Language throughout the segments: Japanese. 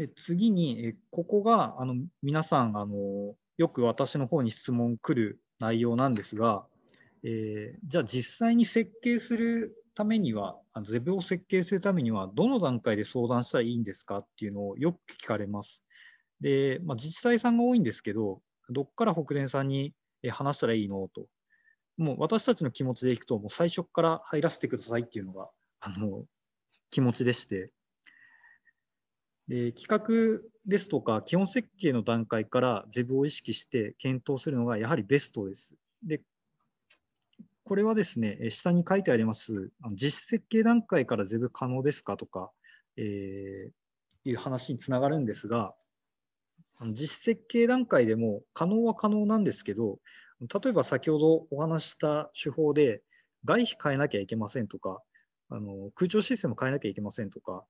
で次に、えここがあの皆さんあのよく私の方に質問来る内容なんですが、えー、じゃあ実際に設計するためにはあのゼブを設計するためにはどの段階で相談したらいいんですかっていうのをよく聞かれます。で、まあ、自治体さんが多いんですけどどっから北電さんに話したらいいのともう私たちの気持ちでいくともう最初から入らせてくださいっていうのがあの気持ちでしてで企画ですとか基本設計の段階から e ブを意識して検討するのがやはりベストです。でこれはですね、下に書いてあります、実施設計段階から e ブ可能ですかとか、えー、いう話につながるんですが、実施設計段階でも可能は可能なんですけど、例えば先ほどお話した手法で、外皮変えなきゃいけませんとか、あの空調システム変えなきゃいけませんとか、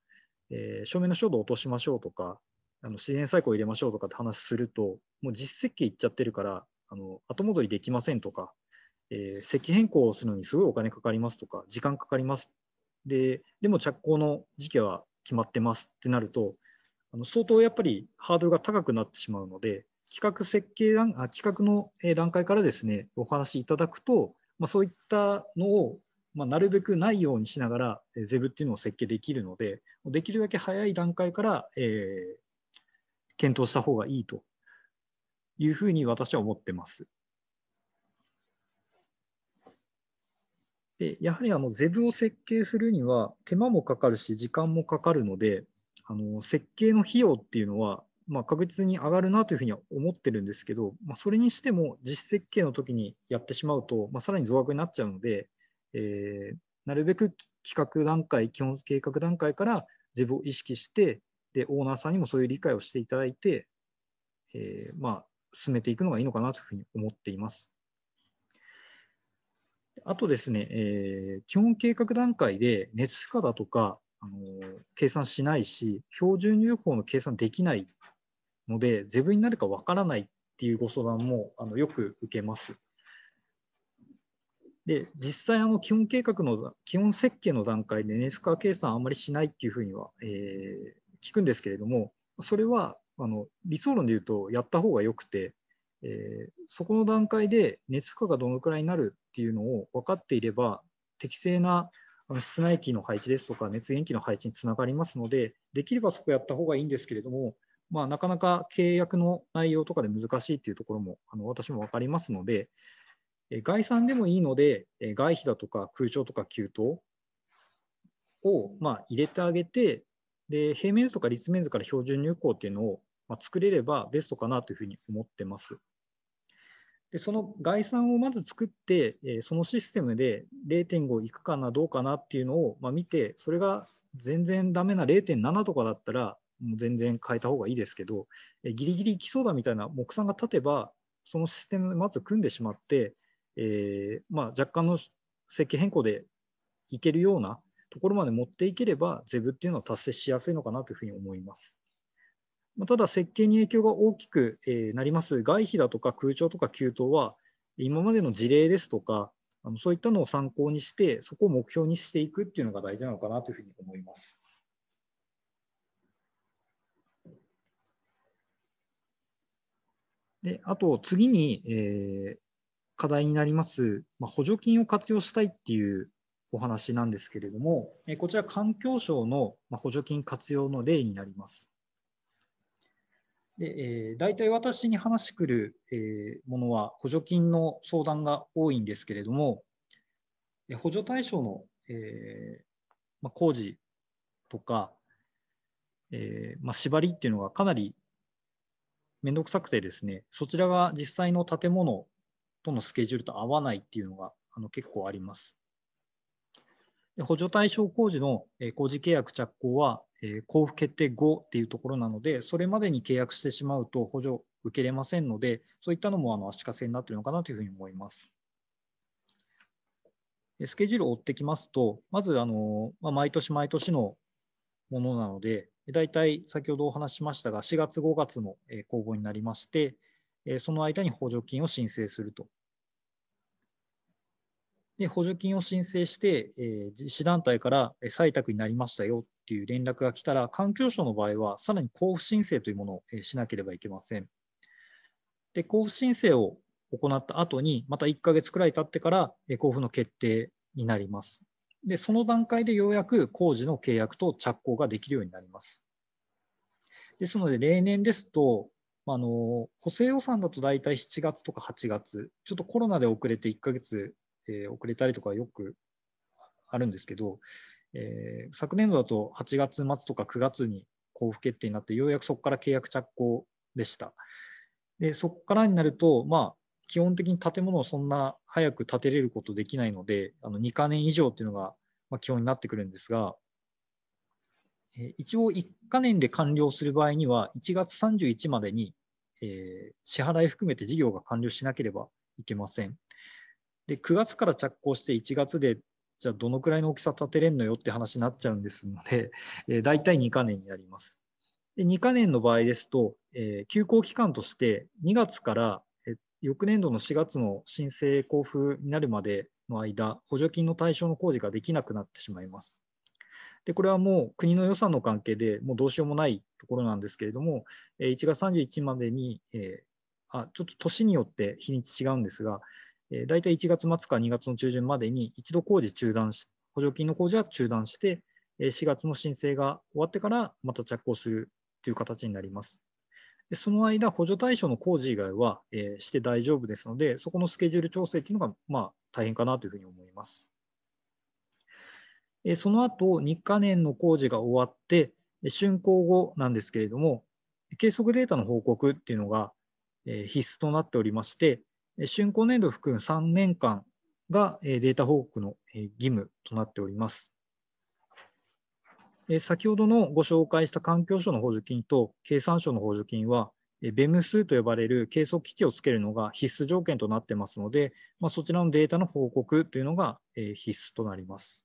えー、照明の照度を落としましょうとか、あの自然再イを入れましょうとかって話すると、もう実設計いっちゃってるから、あの後戻りできませんとか、えー、席変更をするのにすごいお金かかりますとか、時間かかりますで、でも着工の時期は決まってますってなると、あの相当やっぱりハードルが高くなってしまうので、企画設計段あ企画の段階からですね、お話しいただくと、まあ、そういったのをまあ、なるべくないようにしながら、えゼブっていうのを設計できるので、できるだけ早い段階から、えー、検討した方がいいというふうに私は思ってます。でやはりあのゼブを設計するには手間もかかるし時間もかかるのであの設計の費用っていうのは、まあ、確実に上がるなというふうには思ってるんですけど、まあ、それにしても実設計の時にやってしまうと、まあ、さらに増額になっちゃうので、えー、なるべく企画段階、基本計画段階から自分を意識して、で、オーナーさんにもそういう理解をしていただいて、えー、まあ、進めていくのがいいのかなというふうに思っています。あとですね、えー、基本計画段階で熱負荷だとか、あの計算しないし、標準入法の計算できないので、自分になるかわからないっていうご相談もあのよく受けます。で実際あの基本計画の基本設計の段階で熱スカー計算あんまりしないっていうふうには、えー、聞くんですけれどもそれはあの理想論で言うとやった方がよくて、えー、そこの段階で熱負荷がどのくらいになるっていうのを分かっていれば適正な室内機の配置ですとか熱源機の配置につながりますのでできればそこやった方がいいんですけれども、まあ、なかなか契約の内容とかで難しいっていうところもあの私も分かりますので、概算でもいいので、外費だとか空調とか給湯をまあ入れてあげて、で平面図とか立面図から標準入稿っていうのをま作れればベストかなというふうに思ってます。でその概算をまず作って、そのシステムで0.5いくかなどうかなっていうのをま見て、それが全然ダメな0.7とかだったら、もう全然変えた方がいいですけど、ギリギリいきそうだみたいな目算が立てば、そのシステムまず組んでしまって、えー、まあ、若干の設計変更でいけるようなところまで持っていければ、ゼブっていうのは達成しやすいのかなというふうに思います。まあ、ただ、設計に影響が大きく、えなります、外皮だとか空調とか給湯は、今までの事例ですとか、あのそういったのを参考にして、そこを目標にしていくっていうのが大事なのかなというふうに思います。であと次に、えー、課題になります、ま補助金を活用したいっていうお話なんですけれども、えこちら環境省の補助金活用の例になります。でえー、大体私に話しくる、えものは補助金の相談が多いんですけれども、え補助対象の、えま工事とか、えま縛りっていうのがかなり面倒くさくてですね、そちらが実際の建物とのスケジュールと合わないっていうのがあの結構あります。で補助対象工事の工事契約着工は、え交付決定後っていうところなので、それまでに契約してしまうと補助受けれませんので、そういったのもあの足かせになっているのかなというふうに思います。スケジュールを追ってきますと、まずあの、まあ、毎年毎年のものなので、大体先ほどお話ししましたが、4月、5月の公募になりまして、えその間に補助金を申請すると。で補助金を申請して、えー、実施団体から採択になりましたよっていう連絡が来たら、環境省の場合は、さらに交付申請というものを、えしなければいけません。で交付申請を行った後に、また1ヶ月くらい経ってから、え交付の決定になります。で、その段階でようやく工事の契約と着工ができるようになります。ですので、例年ですと、あの補正予算だと大体7月とか8月、ちょっとコロナで遅れて1ヶ月、えー、遅れたりとかよくあるんですけど、えー、昨年度だと8月末とか9月に交付決定になって、ようやくそこから契約着工でした。でそこからになると、まあ、基本的に建物をそんな早く建てれることできないので、あの2か年以上っていうのが基本になってくるんですが、一応1か年で完了する場合には、1月31までに、えー、支払い含めて事業が完了しなければいけません。で、9月から着工して1月で、じゃあどのくらいの大きさ建てれんのよって話になっちゃうんですので、えー、大体2か年になります。で、2か年の場合ですと、えー、休校期間として2月から、えー、翌年度の4月の申請交付になるまでの間、補助金の対象の工事ができなくなってしまいます。でこれはもう国の予算の関係でもうどうしようもないところなんですけれども、え1月31日までに、えあちょっと年によって日にち違うんですが、えー、大体1月末か2月の中旬までに一度工事中断し、補助金の工事は中断して、え4月の申請が終わってからまた着工するという形になります。でその間、補助対象の工事以外は、えして大丈夫ですので、そこのスケジュール調整というのが、まあ、大変かなというふうに思います。えその後、日課年の工事が終わって、竣工後なんですけれども、計測データの報告っていうのが必須となっておりまして、竣工年度含む3年間がデータ報告の義務となっております。先ほどのご紹介した環境省の補助金と経産省の補助金は、ベム数と呼ばれる計測機器をつけるのが必須条件となってますので、まあ、そちらのデータの報告というのが必須となります。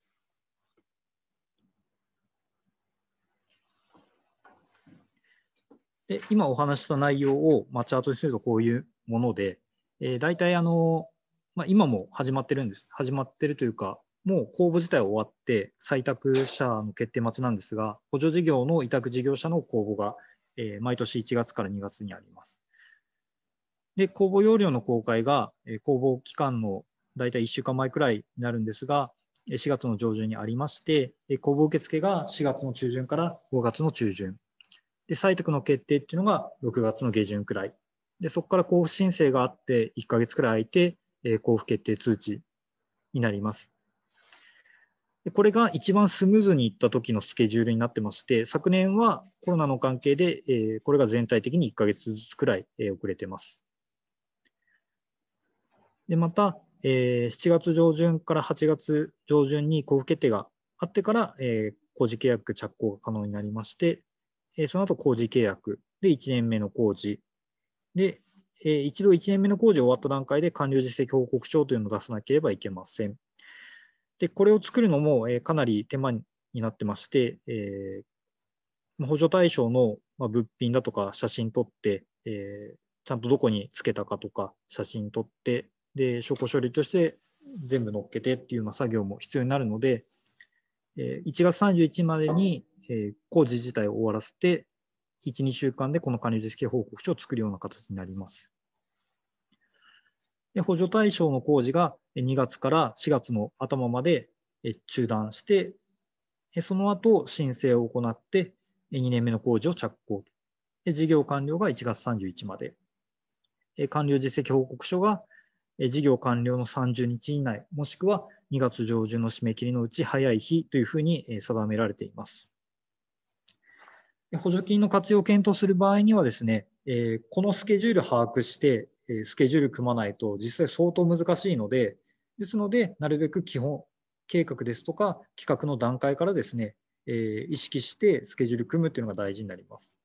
で、今お話した内容を、まあ、チャートにするとこういうもので、えー、大体あの、まあ、今も始まってるんです。始まってるというか、もう公募自体終わって、採択者の決定待ちなんですが、補助事業の委託事業者の公募が、えー、毎年1月から2月にあります。で、公募要領の公開が、えー、公募期間の大体1週間前くらいになるんですが、4月の上旬にありまして、公募受付が4月の中旬から5月の中旬で、採択の決定っていうのが6月の下旬くらい。で、そこから交付申請があって、1ヶ月くらい空いて、えー、交付決定通知になります。でこれが一番スムーズにいった時のスケジュールになってまして、昨年はコロナの関係で、えこれが全体的に1ヶ月ずつくらい、え遅れてます。で、また、え7月上旬から8月上旬に交付決定があってから、え工事契約着工が可能になりまして、えその後工事契約で1年目の工事で、え一度1年目の工事終わった段階で完了実績報告書というのを出さなければいけません。で、これを作るのも、えかなり手間になってまして、えー、補助対象の物品だとか写真撮って、えちゃんとどこにつけたかとか写真撮って、で、証拠処理として全部乗っけてっていうような作業も必要になるので、1月31までにえー、工事自体を終わらせて、1、2週間でこの加入実績報告書を作るような形になります。で補助対象の工事が2月から4月の頭まで中断して、その後申請を行って、2年目の工事を着工で。事業完了が1月31日まで。完了実績報告書が事業完了の30日以内、もしくは2月上旬の締め切りのうち早い日というふうに定められています。補助金の活用を検討する場合にはですね、えー、このスケジュール把握して、えー、スケジュール組まないと実際相当難しいので、ですので、なるべく基本計画ですとか企画の段階からですね、えー、意識してスケジュール組むっていうのが大事になります。